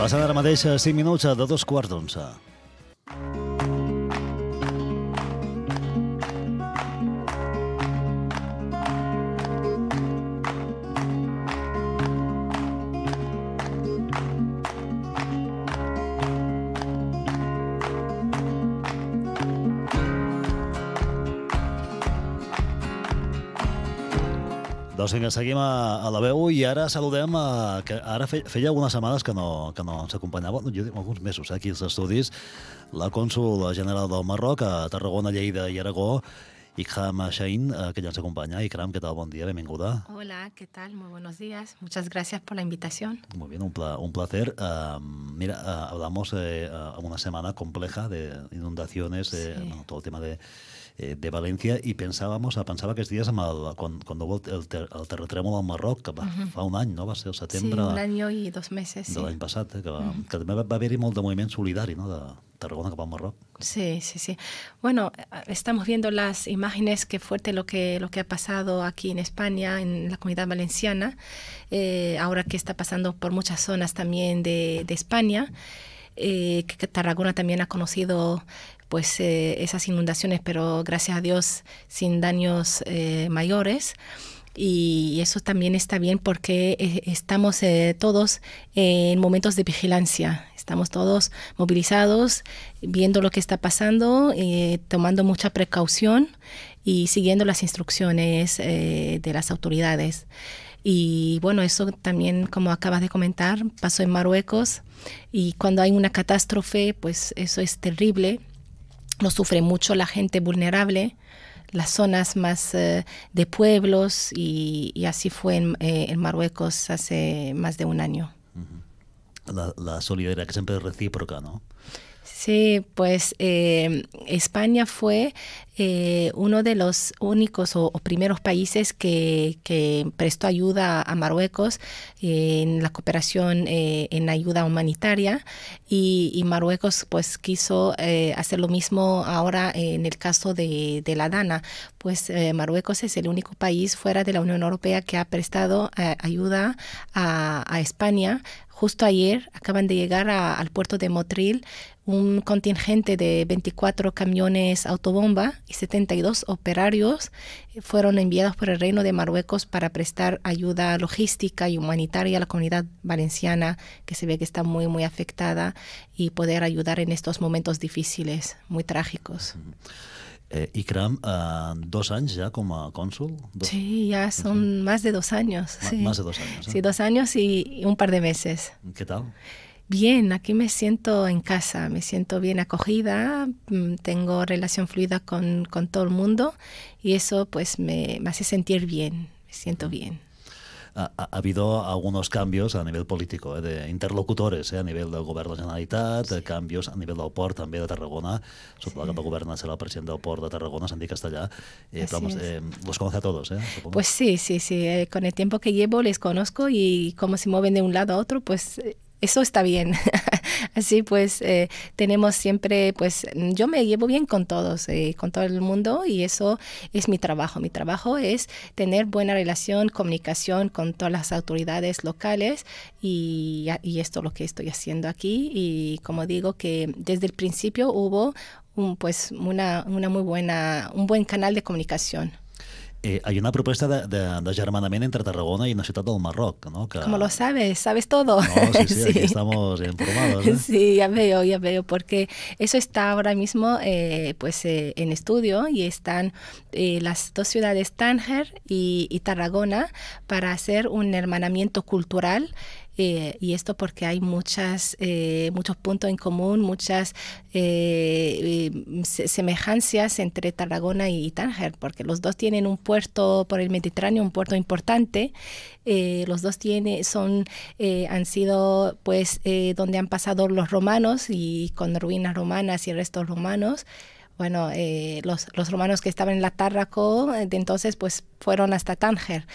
Passen ara mateix 5 eh, minuts eh, de dos quarts d'onze. Doncs a, la veu i ara saludem a, que ara que no, que no ens jo dic alguns mesos, eh, aquí la cònsol general del Marroc Tarragona, Lleida i Aragó, Ikram Shain, eh, que ya nos acompaña. Ikram, ¿qué tal? Buen día, bienvenida. Hola, ¿qué tal? Muy buenos días. Muchas gracias por la invitación. Muy bien, un, placer. mira, eh, hablamos de una semana compleja de inundaciones, todo el tema de eh, de Valencia, y pensábamos, que ah, que es amb el, quan, el, ter, en terratrèmol va, un año, no? Va ser el Sí, un any i dos meses. sí. De l'any que, también va, a haver movimiento de de, Tarragona cap a Marroc. Sí, sí, sí. Bueno, eh, estamos viendo las imágenes, qué fuerte lo que, lo que ha pasado aquí en España, en la comunidad valenciana, eh, ahora que está pasando por muchas zonas también de, España. que Tarragona también ha conocido pues esas inundaciones, pero gracias a Dios sin daños eh, mayores. Y eso también está bien porque eh, estamos todos en momentos de vigilancia, estamos todos movilizados, viendo lo que está pasando, tomando mucha precaución y siguiendo las instrucciones de las autoridades. Y bueno, eso también, como acabas de comentar, pasó en Marruecos y cuando hay una catástrofe, pues eso es terrible no sufre mucho la gente vulnerable, las zonas más eh, de pueblos y, así fue eh, en, Marruecos hace más de un año. la, la solidaridad que siempre es recíproca, ¿no? Sí, pues eh, España fue eh, uno de los únicos o, primeros países que, que, prestó ayuda a Marruecos en la cooperación eh, en ayuda humanitaria y, Marruecos pues quiso hacer lo mismo ahora en el caso de, la Dana. Pues Marruecos es el único país fuera de la Unión Europea que ha prestado ayuda a España Justo ayer acaban de llegar al puerto de Motril un contingente de 24 camiones autobomba y 72 operarios eh, fueron enviados por el Reino de Marruecos para prestar ayuda logística y humanitaria a la comunidad valenciana que se ve que está muy muy afectada y poder ayudar en estos momentos difíciles, muy trágicos. Eh, Ikram, eh, dos años ya como cónsul. sí, ya son más de dos años. sí. Más de dos años. Eh? Sí, dos años y un par de meses. ¿Qué tal? Bien, aquí me siento en casa, me siento bien acogida, mm, tengo relación fluida con, con todo el mundo y eso pues me hace sentir bien, me siento bien ha, habido algunos cambios a nivel político, eh, de interlocutores, eh, a nivel del gobierno de la Generalitat, cambios a nivel del port también de Tarragona, supongo sí. que va governar será el president del port de Tarragona, Sandy Castellá, eh, vamos, eh, los conoce a todos, Pues sí, sí, sí, con el tiempo que llevo les conozco y cómo se mueven de un lado a otro, pues eso está bien. Así pues, eh, tenemos siempre, pues yo me llevo bien con todos, eh, con todo el mundo y eso es mi trabajo. Mi trabajo es tener buena relación, comunicación con todas las autoridades locales y, esto es lo que estoy haciendo aquí. Y como digo que desde el principio hubo un, pues, una, una muy buena, un buen canal de comunicación. Eh, hay una propuesta de, de, entre Tarragona y una ciudad del Marroc, no? Como lo sabes, sabes todo. No, sí, sí, estamos informados. Eh. Sí, ya veo, ya veo, porque eso está ahora mismo eh, pues en estudio y están las dos ciudades, Tánger y Tarragona, para hacer un hermanamiento cultural eh, y esto porque hay muchas, eh, muchos puntos en común, muchas eh, semejancias entre Tarragona y Tánger, porque los dos tienen un puerto por el Mediterráneo, un puerto importante, los dos tiene, son, han sido pues donde han pasado los romanos y con ruinas romanas y restos romanos bueno, eh, los, romanos que estaban en la Tárraco, eh, de entonces pues fueron hasta Tánger.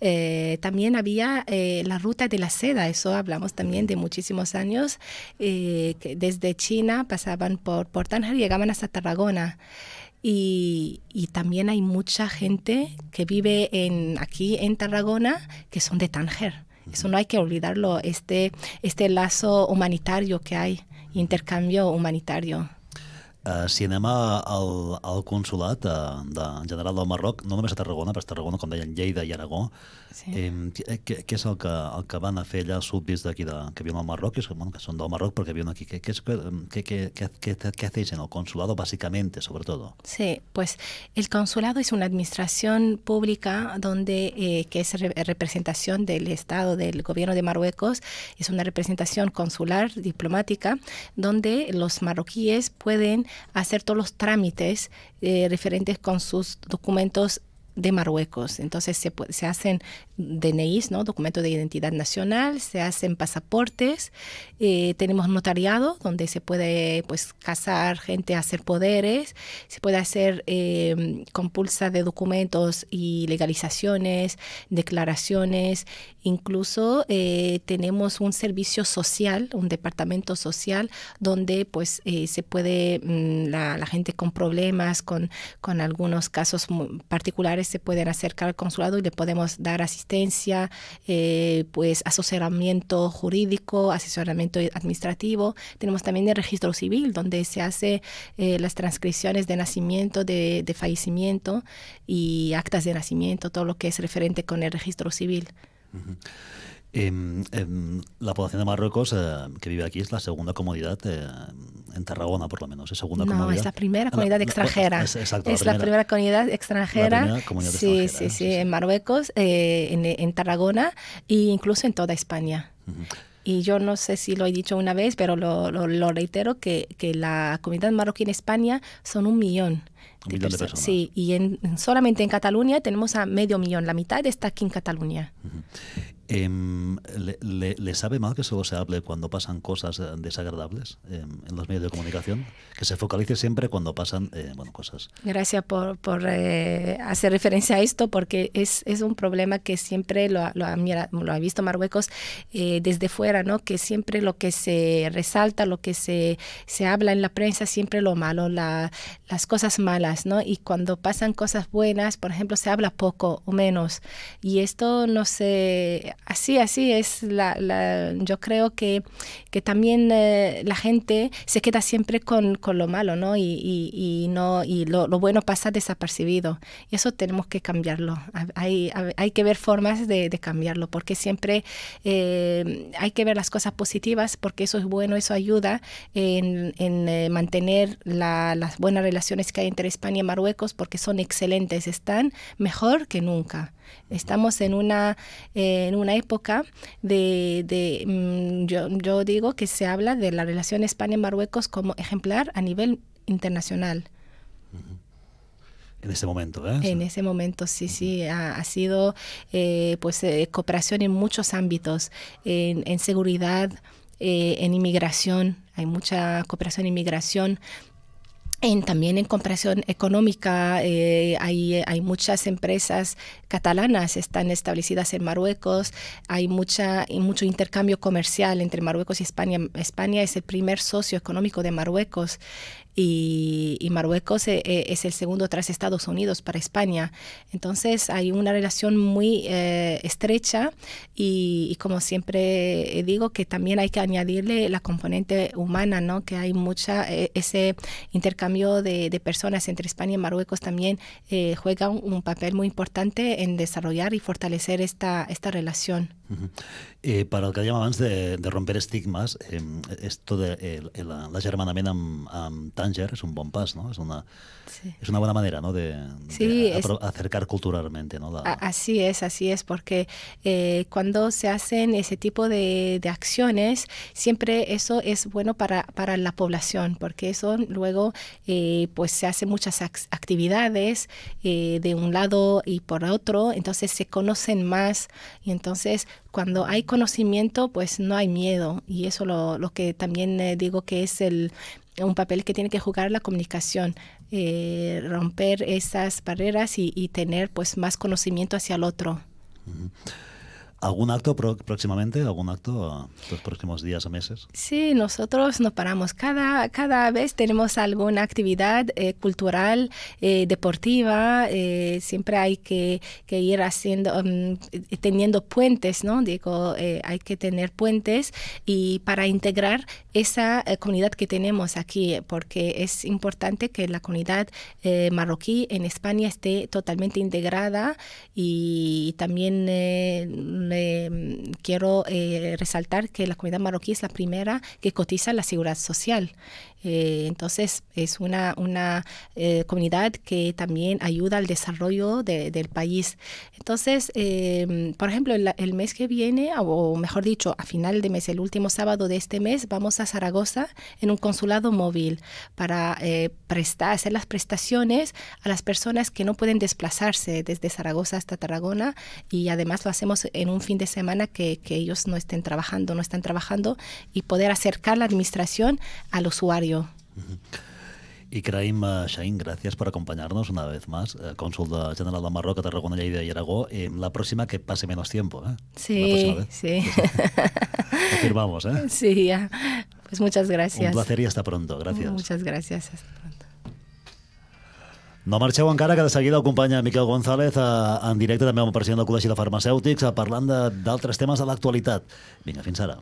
Eh, también había la ruta de la seda, eso hablamos también de muchísimos años, que desde China pasaban por, por Tánger y llegaban hasta Tarragona. Y, también hay mucha gente que vive en, aquí en Tarragona que son de Tánger. Eso no hay que olvidarlo, este, este lazo humanitario que hay, intercambio humanitario si eh, anem al, consulado consulat eh, de, general del Marroc, no només a Tarragona, però a Tarragona, com deien, Lleida i Aragó, sí. Em, eh, què, què és que, el que van a fer allà els que viuen al Marroc, que, que són del Marroc, aquí? ¿Qué, qué, qué, hacéis en el consulado, básicamente, sobre todo? Sí, pues el consulado es una administración pública donde, eh, que es representación del Estado, del gobierno de Marruecos, es una representación consular, diplomática, donde los marroquíes pueden hacer todos los trámites eh, referentes con sus documentos de Marruecos. Entonces se, se, hacen DNIs, ¿no? documentos de identidad nacional, se hacen pasaportes, eh, tenemos notariado donde se puede pues casar gente, hacer poderes, se puede hacer em, compulsa de documentos y legalizaciones, declaraciones Incluso eh, tenemos un servicio social, un departamento social, donde pues eh, se puede, mm, la, gente con problemas, con, con algunos casos particulares, se pueden acercar al consulado y le podemos dar asistencia, eh, pues asesoramiento jurídico, asesoramiento administrativo. Tenemos también el registro civil, donde se hace las transcripciones de nacimiento, de, de fallecimiento y actas de nacimiento, todo lo que es referente con el registro civil. Em, em, la población de Marruecos eh, que vive aquí es la segunda comunidad eh, en Tarragona, por lo menos. Es segunda no, es la primera comunidad extranjera. Es, la, primera, comunidad extranjera. sí, sí, sí, en Marruecos, eh, en, Tarragona e incluso en toda España. Y yo no sé si lo he dicho una vez, pero lo, lo reitero, que, que, la comunidad marroquí en España son un millón. Sí, y en, solamente en Cataluña tenemos a medio millón, la mitad está aquí en Cataluña. Em, le, sabe mal que solo se hable cuando pasan cosas eh, desagradables em, en los medios de comunicación? Que se focalice siempre cuando pasan eh, cosas. Gracias por, eh, hacer referencia a esto, porque es, un problema que siempre lo, ha visto Marruecos desde fuera, ¿no? que siempre lo que se resalta, lo que se, se habla en la prensa, siempre lo malo, la, las cosas malas ¿no? Y cuando pasan cosas buenas, por ejemplo, se habla poco o menos. Y esto no sé, así, así es, la, yo creo que, que también eh, la gente se queda siempre con, con lo malo, ¿no? Y, y, no, y lo, bueno pasa desapercibido. Y eso tenemos que cambiarlo. Hay, hay que ver formas de, cambiarlo, porque siempre eh, hay que ver las cosas positivas, porque eso es bueno, eso ayuda en, en eh, mantener las buenas relaciones que hay entre España y Marruecos porque son excelentes, están mejor que nunca. Estamos en una, eh, en una época de, mm, yo, yo, digo que se habla de la relación España-Marruecos como ejemplar a nivel internacional. En ese momento, ¿eh? En ese momento, sí, sí. Ha, sido eh, pues cooperación en muchos ámbitos, en, en seguridad, en inmigración. Hay mucha cooperación en inmigración también en comparación económica, eh, hay, hay, muchas empresas catalanas, están establecidas en Marruecos, hay mucha, mucho intercambio comercial entre Marruecos y España. España es el primer socio económico de Marruecos y, Marruecos eh, eh, es, el segundo tras Estados Unidos para España. Entonces hay una relación muy eh, estrecha y, como siempre digo que también hay que añadirle la componente humana, ¿no? que hay mucha, ese intercambio de, personas entre España y Marruecos también juega un, papel muy importante en desarrollar y fortalecer esta, esta relación. para lo que dèiem abans de, de romper estigmas, esto de la l'agermanament amb, es un buen pas, ¿no? Es una, es una buena manera, ¿no? De, acercar culturalmente, así es, así es, porque eh, cuando se hacen ese tipo de, acciones, siempre eso es bueno para, la población, porque eso luego, eh, pues se hacen muchas actividades eh, de un lado y por otro, entonces se conocen más y entonces cuando hay conocimiento, pues no hay miedo. Y eso lo, lo que también digo que es el un papel que tiene que jugar la comunicación, eh, romper esas barreras y, tener pues más conocimiento hacia el otro. ¿Algún acto próximamente? ¿Algún acto los próximos días o meses? Sí, nosotros nos paramos. Cada, cada vez tenemos alguna actividad eh, cultural, eh, deportiva. siempre hay que, ir haciendo, mm, teniendo puentes, ¿no? Digo, hay que tener puentes y para integrar esa eh, comunidad que tenemos aquí, porque es importante que la comunidad eh, marroquí en España esté totalmente integrada y también eh, mm, quiero resaltar que la comunidad marroquí es la primera que cotiza la seguridad social. entonces es una, una comunidad que también ayuda al desarrollo del país. Entonces, em, por ejemplo, el, el mes que viene, o mejor dicho, a final de mes, el último sábado de este mes, vamos a a Zaragoza en un consulado móvil para eh, prestar, hacer las prestaciones a las personas que no pueden desplazarse desde Zaragoza hasta Tarragona y además lo hacemos en un fin de semana que, ellos no estén trabajando, no están trabajando y poder acercar la administración al usuario. Ikraim Shain, gracias por acompañarnos una vez más, Consulta eh, cónsul de general de Marroc a Tarragona, Lleida i Aragó. Eh, la próxima que pase menos tiempo, ¿eh? Sí, sí. Afirmamos, pues ¿eh? Sí, Pues muchas gracias. Un placer y hasta pronto. Gracias. Muchas gracias. Hasta pronto. No marxeu encara, que de seguida acompaña company Miquel González eh, en directo también amb el president del Col·legi de Farmacèutics eh, parlant d'altres temes de l'actualitat. Vinga, fins ara.